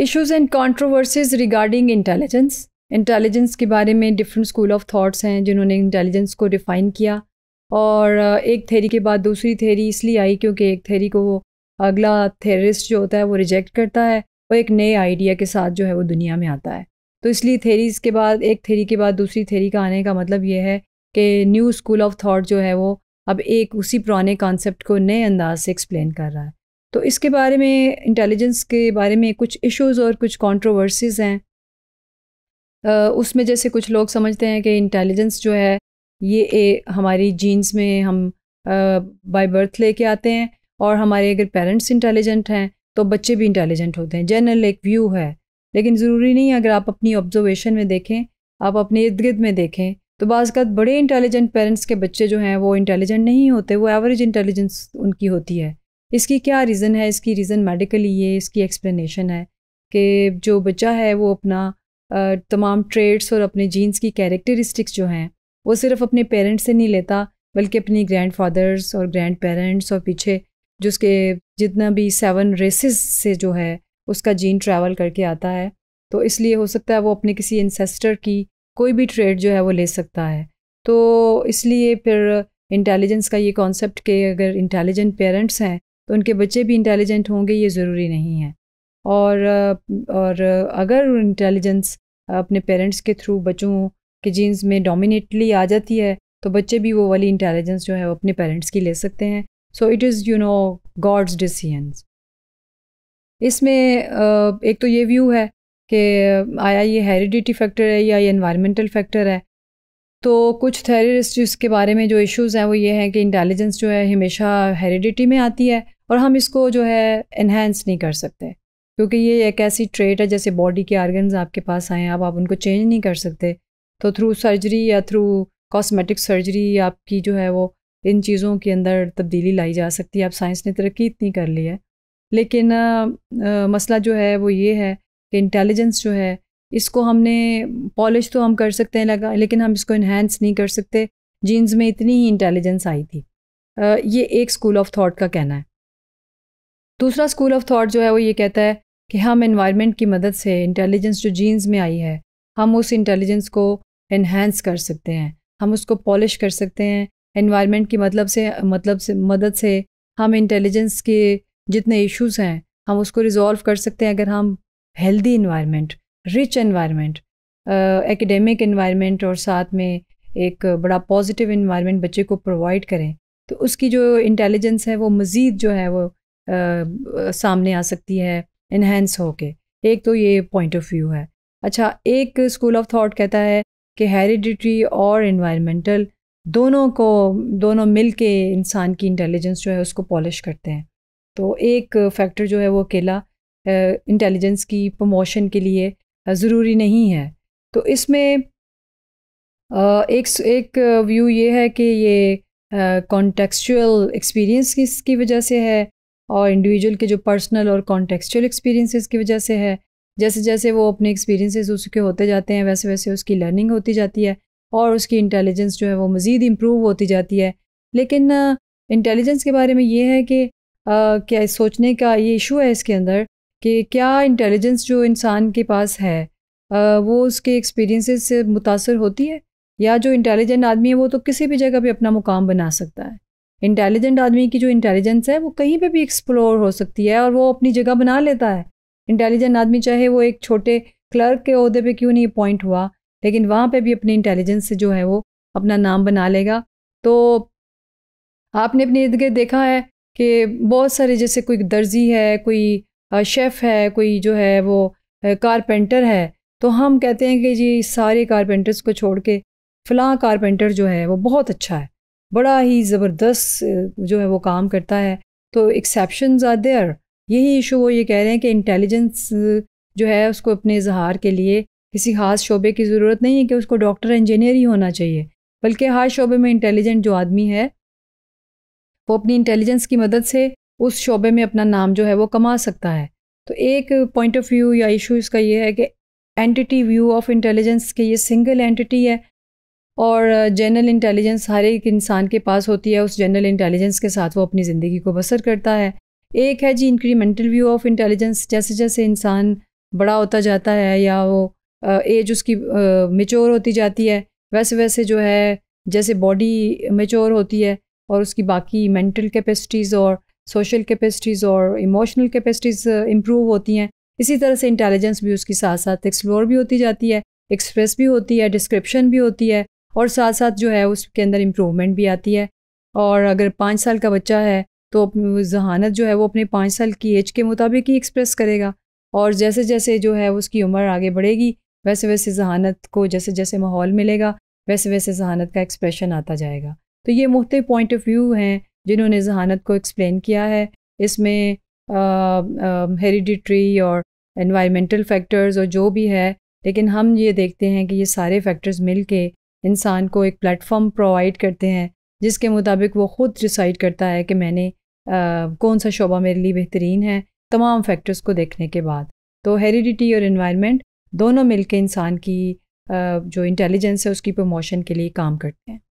issues and controversies regarding intelligence intelligence के बारे में डिफरेंट स्कूल ऑफ थाट्स हैं जिन्होंने इंटेलिजेंस को डिफ़ाइन किया और एक थेरी के बाद दूसरी थेरी इसलिए आई क्योंकि एक थेरी को वो अगला थेरिस्ट जो होता है वो रिजेक्ट करता है और एक नए आइडिया के साथ जो है वो दुनिया में आता है तो इसलिए थेरीज के बाद एक थेरी के बाद दूसरी थेरी का आने का मतलब ये है कि न्यू स्कूल ऑफ थाट जो है वो अब एक उसी पुराने कॉन्सेप्ट को नए अंदाज से एक्सप्लेन कर रहा है तो इसके बारे में इंटेलिजेंस के बारे में कुछ इश्यूज और कुछ कंट्रोवर्सीज हैं उसमें जैसे कुछ लोग समझते हैं कि इंटेलिजेंस जो है ये ए, हमारी जीन्स में हम बाय बर्थ लेके आते हैं और हमारे अगर पेरेंट्स इंटेलिजेंट हैं तो बच्चे भी इंटेलिजेंट होते हैं जनरल एक व्यू है लेकिन ज़रूरी नहीं अगर आप अपनी ऑब्जर्वेशन में देखें आप अपने इर्द गिर्द में देखें तो बाज़ात बड़े इंटेलिजेंट पेरेंट्स के बच्चे जो हैं वो इंटेलिजेंट नहीं होते वो एवरेज इंटेलिजेंस उनकी होती है इसकी क्या रीज़न है इसकी रीज़न मेडिकली ये इसकी एक्सप्लेनेशन है कि जो बच्चा है वो अपना तमाम ट्रेड्स और अपने जीन्स की कैरेक्टरिस्टिक्स जो हैं वो सिर्फ अपने पेरेंट्स से नहीं लेता बल्कि अपनी ग्रैंड फादर्स और ग्रैंड पेरेंट्स और पीछे जो उसके जितना भी सेवन रेसेस से जो है उसका जीन ट्रैवल करके आता है तो इसलिए हो सकता है वो अपने किसी इंसेस्टर की कोई भी ट्रेड जो है वो ले सकता है तो इसलिए फिर इंटेलिजेंस का ये कॉन्सेप्ट कि अगर इंटेलिजेंट पेरेंट्स हैं तो उनके बच्चे भी इंटेलिजेंट होंगे ये ज़रूरी नहीं है और और अगर इंटेलिजेंस अपने पेरेंट्स के थ्रू बच्चों के जीन्स में डोमिनेटली आ जाती है तो बच्चे भी वो वाली इंटेलिजेंस जो है वो अपने पेरेंट्स की ले सकते हैं so it is you know God's decisions इसमें एक तो ये व्यू है कि आया ये हेरिडिटी फैक्टर है या ये इन्वायरमेंटल फैक्टर है तो कुछ थेरिस्ट के बारे में जो इश्यूज हैं वो ये हैं कि इंटेलिजेंस जो है हमेशा हेरिडिटी में आती है और हम इसको जो है इन्हेंस नहीं कर सकते क्योंकि ये एक ऐसी ट्रेट है जैसे बॉडी के आर्गन्स आपके पास आए अब आप उनको चेंज नहीं कर सकते तो थ्रू सर्जरी या थ्रू कॉस्मेटिक सर्जरी आपकी जो है वो इन चीज़ों के अंदर तब्दीली लाई जा सकती है अब साइंस ने तरक्की इतनी कर ली है लेकिन आ, आ, मसला जो है वो ये है कि इंटेलिजेंस जो है इसको हमने पॉलिश तो हम कर सकते हैं लगा लेकिन हम इसको इन्हेंस नहीं कर सकते जीन्स में इतनी ही इंटेलिजेंस आई थी आ, ये एक स्कूल ऑफ थाट का कहना है दूसरा स्कूल ऑफ थॉट जो है वो ये कहता है कि हम इन्वायरमेंट की मदद से इंटेलिजेंस जो जीन्स में आई है हम उस इंटेलिजेंस को इन्हेंस कर सकते हैं हम उसको पॉलिश कर सकते हैं इन्वायरमेंट की मतलब से मतलब से मदद से हम इंटेलिजेंस के जितने इश्यूज हैं हम उसको रिजॉल्व कर सकते हैं अगर हम healthy environment rich environment academic environment और साथ में एक बड़ा पॉजिटिव इन्वायरमेंट बच्चे को प्रोवाइड करें तो उसकी जो इंटेलिजेंस है वो मज़ीद जो है वो सामने आ सकती है इन्हेंस होके एक तो ये पॉइंट ऑफ व्यू है अच्छा एक स्कूल ऑफ थॉट कहता है कि हेरिडिटरी और इन्वायरमेंटल दोनों को दोनों मिल के इंसान की इंटेलिजेंस जो है उसको पॉलिश करते हैं तो एक फैक्टर जो है वो अकेला इंटेलिजेंस की प्रमोशन के लिए ज़रूरी नहीं है तो इसमें एक एक व्यू ये है कि ये कॉन्टेक्चुअल एक्सपीरियंस किस की वजह से है और इंडिविजुअल के जो पर्सनल और कॉन्टेक्चुअल एक्सपीरियंसेस की वजह से है जैसे जैसे वो अपने एक्सपीरियंसेस उसके होते जाते हैं वैसे वैसे उसकी लर्निंग होती जाती है और उसकी इंटेलिजेंस जो है वो मज़ीद इम्प्रूव होती जाती है लेकिन इंटेलिजेंस के बारे में ये है कि आ, क्या सोचने का ये इशू है इसके अंदर कि क्या इंटेलिजेंस जो इंसान के पास है आ, वो उसके एक्सपीरियंसेस से मुतासर होती है या जो इंटेलिजेंट आदमी है वो तो किसी भी जगह पे अपना मुकाम बना सकता है इंटेलिजेंट आदमी की जो इंटेलिजेंस है वो कहीं पे भी एक्सप्लोर हो सकती है और वो अपनी जगह बना लेता है इंटेलिजेंट आदमी चाहे वो एक छोटे क्लर्क के अहदे पे क्यों नहीं अपॉइंट हुआ लेकिन वहाँ पे भी अपनी इंटेलिजेंस से जो है वो अपना नाम बना लेगा तो आपने अपने इर्द गिर्द देखा है कि बहुत सारे जैसे कोई दर्जी है कोई शेफ़ है कोई जो है वो कारपेंटर है तो हम कहते हैं कि जी सारे कारपेंटर्स को छोड़ के फ़लाँ कारपेंटर जो है वो बहुत अच्छा है बड़ा ही ज़बरदस्त जो है वो काम करता है तो एक्सेप्शन आर देयर यही इशू वो ये कह रहे हैं कि इंटेलिजेंस जो है उसको अपने इजहार के लिए किसी खास शोबे की ज़रूरत नहीं है कि उसको डॉक्टर इंजीनियर ही होना चाहिए बल्कि हर शोबे में इंटेलिजेंट जो आदमी है वो अपनी इंटेलिजेंस की मदद से उस शोबे में अपना नाम जो है वो कमा सकता है तो एक पॉइंट ऑफ व्यू या इशू इसका ये है कि एंटिटी व्यू ऑफ इंटेलिजेंस के ये सिंगल एंटिटी है और जनरल इंटेलिजेंस हर एक इंसान के पास होती है उस जनरल इंटेलिजेंस के साथ वो अपनी ज़िंदगी को बसर करता है एक है जी इंक्रीमेंटल व्यू ऑफ इंटेलिजेंस जैसे जैसे इंसान बड़ा होता जाता है या वो एज उसकी मेच्योर होती जाती है वैसे वैसे जो है जैसे बॉडी मेच्योर होती है और उसकी बाकी मेंटल कैपेसिटीज़ और सोशल कैपेसिटीज़ और इमोशनल कैपेसिटीज़ इम्प्रूव होती हैं इसी तरह से इंटेलिजेंस भी उसके साथ साथ एक्सप्लोर भी होती जाती है एक्सप्रेस भी होती है डिस्क्रिप्शन भी होती है और साथ साथ जो है उसके अंदर इम्प्रूवमेंट भी आती है और अगर पाँच साल का बच्चा है तो जहानत जो है वो अपने पाँच साल की एज के मुताबिक ही एक्सप्रेस करेगा और जैसे जैसे जो है उसकी उम्र आगे बढ़ेगी वैसे वैसे जहानत को जैसे जैसे माहौल मिलेगा वैसे वैसे जहानत का एक्सप्रेशन आता जाएगा तो ये मुख्त पॉइंट ऑफ व्यू हैं जिन्होंने जहानत को एक्सप्लेन किया है इसमें हेरिडिट्री और इन्वायरमेंटल फैक्टर्स और जो भी है लेकिन हम ये देखते हैं कि ये सारे फैक्टर्स मिल के इंसान को एक प्लेटफॉर्म प्रोवाइड करते हैं जिसके मुताबिक वो ख़ुद डिसाइड करता है कि मैंने आ, कौन सा शोबा मेरे लिए बेहतरीन है तमाम फैक्टर्स को देखने के बाद तो हेरिडिटी और इन्वायरमेंट दोनों मिलकर इंसान की आ, जो इंटेलिजेंस है उसकी प्रमोशन के लिए काम करते हैं